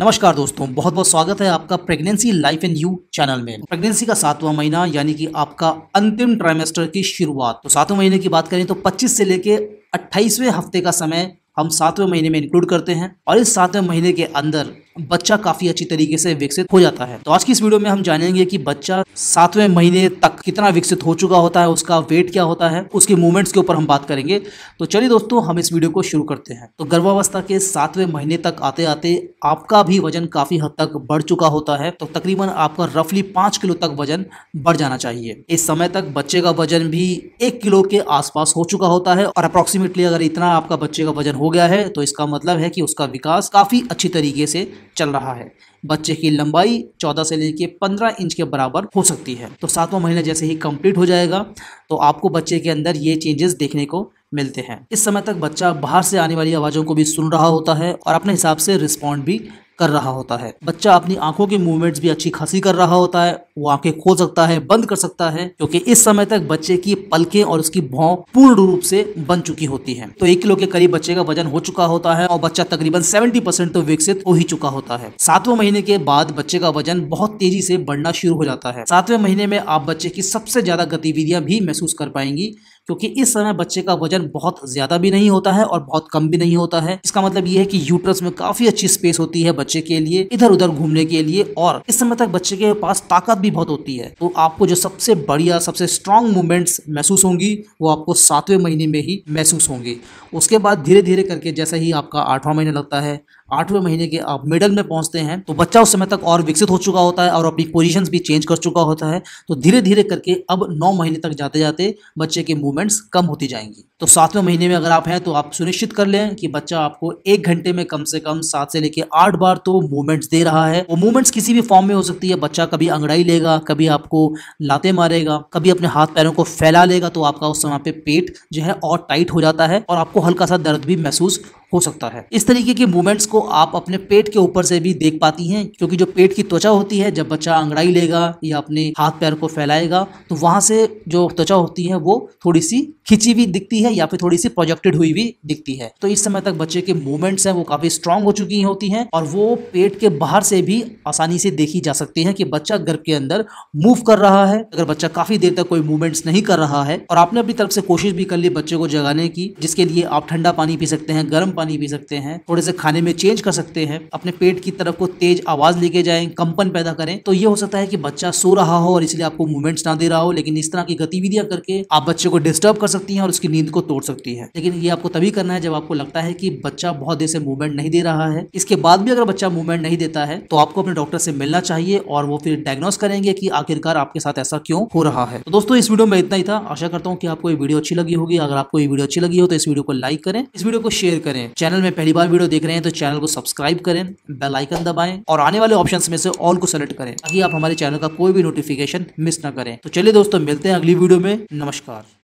नमस्कार दोस्तों बहुत बहुत स्वागत है आपका pregnancy life and you channel में प्रेगनेंसी का सातवां महीना यानी कि आपका अंतिम ट्राइमेस्टर की शुरुआत तो सातवें महीने की बात करें तो 25 से लेके 28वें हफ्ते का समय हम सातवें महीने में इंक्लूड करते हैं और इस सातवें महीने के अंदर बच्चा काफी अच्छी तरीके से विकसित हो जाता है तो आज की इस वीडियो में हम जानेंगे कि बच्चा सातवें महीने तक कितना विकसित हो चुका होता है उसका वेट क्या होता है उसके मूवमेंट्स के ऊपर हम बात करेंगे तो चलिए दोस्तों हम इस वीडियो को शुरू करते हैं तो गर्भावस्था के सातवें महीने तक आते आते आपका भी वजन काफी हद तक बढ़ चुका होता है तो तकरीबन आपका रफली पाँच किलो तक वजन बढ़ जाना चाहिए इस समय तक बच्चे का वजन भी एक किलो के आसपास हो चुका होता है और अप्रोक्सीमेटली अगर इतना आपका बच्चे का वजन हो गया है तो इसका मतलब है कि उसका विकास काफी अच्छी तरीके से चल रहा है बच्चे की लंबाई 14 से लेकर 15 इंच के बराबर हो सकती है तो सातवां महीना जैसे ही कंप्लीट हो जाएगा तो आपको बच्चे के अंदर ये चेंजेस देखने को मिलते हैं इस समय तक बच्चा बाहर से आने वाली आवाज़ों को भी सुन रहा होता है और अपने हिसाब से रिस्पॉन्ड भी कर रहा होता है बच्चा अपनी आंखों की मूवमेंट्स भी अच्छी खासी कर रहा होता है वो आंखें खोल सकता है बंद कर सकता है क्योंकि इस समय तक बच्चे की पलकें और उसकी भौ पूर्ण रूप से बन चुकी होती है तो एक किलो के करीब बच्चे का वजन हो चुका होता है और बच्चा तकरीबन सेवेंटी परसेंट तो विकसित हो ही चुका होता है सातवें महीने के बाद बच्चे का वजन बहुत तेजी से बढ़ना शुरू हो जाता है सातवें महीने में आप बच्चे की सबसे ज्यादा गतिविधियां भी महसूस कर पाएंगी क्योंकि इस समय बच्चे का वजन बहुत ज़्यादा भी नहीं होता है और बहुत कम भी नहीं होता है इसका मतलब ये है कि यूट्रस में काफ़ी अच्छी स्पेस होती है बच्चे के लिए इधर उधर घूमने के लिए और इस समय तक बच्चे के पास ताकत भी बहुत होती है तो आपको जो सबसे बढ़िया सबसे स्ट्रांग मूवमेंट्स महसूस होंगी वो आपको सातवें महीने में ही महसूस होंगे उसके बाद धीरे धीरे करके जैसे ही आपका आठवां महीने लगता है आठवें महीने के आप मिडल में पहुंचते हैं तो बच्चा उस समय तक और विकसित हो चुका होता है और अपनी पोजिशन भी चेंज कर चुका होता है तो धीरे धीरे करके अब नौ महीने तक जाते जाते बच्चे के मूवमेंट्स कम होती जाएंगी तो सातवें महीने में अगर आप हैं तो आप सुनिश्चित कर लें कि बच्चा आपको एक घंटे में कम से कम सात से लेकर आठ बार तो मूवमेंट्स दे रहा है वो मूवमेंट्स किसी भी फॉर्म में हो सकती है बच्चा कभी अंगड़ाई लेगा कभी आपको लाते मारेगा कभी अपने हाथ पैरों को फैला लेगा तो आपका उस समय पे पेट जो है और टाइट हो जाता है और आपको हल्का सा दर्द भी महसूस हो सकता है इस तरीके के मूवमेंट्स को आप अपने पेट के ऊपर से भी देख पाती हैं क्योंकि जो पेट की त्वचा होती है जब बच्चा अंगड़ाई लेगा या अपने हाथ पैर को फैलाएगा तो वहां से जो त्वचा होती है वो थोड़ी सी खिंची हुई दिखती है या फिर थोड़ी सी प्रोजेक्टेड हुई भी दिखती है तो इस समय तक बच्चे के मूवमेंट्स हैं वो काफी स्ट्रांग हो चुकी होती हैं और वो पेट के बाहर से भी आसानी से देखी जा सकती है कि बच्चा गर्भ के अंदर मूव कर रहा है अगर बच्चा काफी देर तक कोई मूवमेंट्स नहीं कर रहा है और आपने अपनी तरफ से कोशिश भी कर ली बच्चे को जगाने की जिसके लिए आप ठंडा पानी पी सकते हैं गर्म पानी पी सकते हैं थोड़े से खाने में चेंज कर सकते हैं अपने पेट की तरफ को तेज आवाज लेके जाए कंपन पैदा करें तो ये हो सकता है कि बच्चा सो रहा हो और इसलिए आपको मूवमेंट्स ना दे रहा हो लेकिन इस तरह की गतिविधियां करके आप बच्चे को डिस्टर्ब कर सकती हैं और उसकी नींद को तोड़ सकती है लेकिन ये आपको तभी करना है जब आपको लगता है कि बच्चा बहुत देर से मूवमेंट नहीं दे रहा है इसके बाद भी अगर बच्चा मूवमेंट नहीं देता है तो आपको अपने डॉक्टर से मिलना चाहिए और वो फिर डायग्नोस करेंगे कि आखिरकार आपके साथ ऐसा क्यों हो रहा है तो दोस्तों इस वीडियो में इतना ही था आशा करता हूँ कि आपको ये वीडियो अच्छी लगी होगी अगर आपको ये वीडियो अच्छी लगी हो तो इस वीडियो को लाइक करें इस वीडियो को शेयर करें चैनल में पहली बार वीडियो देख रहे हैं तो चैनल को सब्सक्राइब करें बेल आइकन दबाएं और आने वाले ऑप्शन में से ऑल को सेलेक्ट करें ताकि आप हमारे चैनल का कोई भी नोटिफिकेशन मिस ना करें तो चलिए दोस्तों मिलते हैं अगली वीडियो में नमस्कार